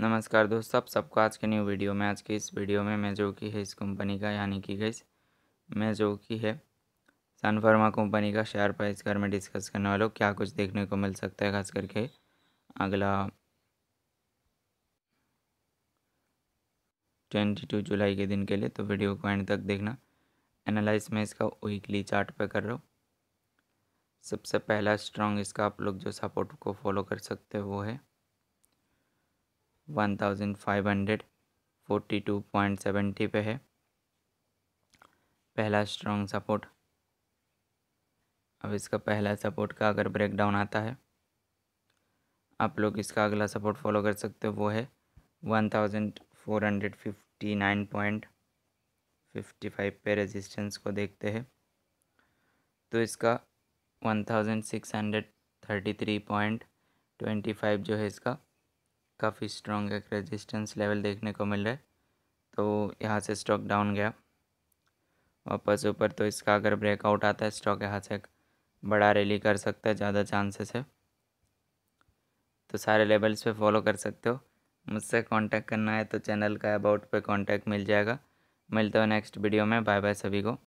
नमस्कार दोस्तों सब सबको आज के न्यू वीडियो में आज के इस वीडियो में मैं जो कि है इस कंपनी का यानी कि गई मैं जो कि है सन फार्मा कंपनी का शेयर प्राइस कर में डिस्कस करने वालों क्या कुछ देखने को मिल सकता है खास करके अगला ट्वेंटी टू जुलाई के दिन के लिए तो वीडियो को एंड तक देखना एनालाइज में इसका वीकली चार्ट पे कर रहा हूँ सबसे पहला स्ट्रॉन्ग इसका आप लोग जो सपोर्ट को फॉलो कर सकते हैं वो है one thousand five hundred forty two point seventy पे है पहला स्ट्रॉन्ग सपोर्ट अब इसका पहला सपोर्ट का अगर ब्रेकडाउन आता है आप लोग इसका अगला सपोर्ट फॉलो कर सकते हो वो है one thousand four hundred fifty nine point fifty five पे रेजिस्टेंस को देखते हैं तो इसका one thousand six hundred thirty three point twenty five जो है इसका काफ़ी स्ट्रॉन्ग एक रेजिस्टेंस लेवल देखने को मिल रहा है तो यहाँ से स्टॉक डाउन गया वापस ऊपर तो इसका अगर ब्रेकआउट आता है स्टॉक यहाँ से बड़ा रैली कर सकता है ज़्यादा चांसेस है तो सारे लेवल्स पे फॉलो कर सकते हो मुझसे कांटेक्ट करना है तो चैनल का अबाउट पे कांटेक्ट मिल जाएगा मिलते हो नेक्स्ट वीडियो में बाय बाय सभी को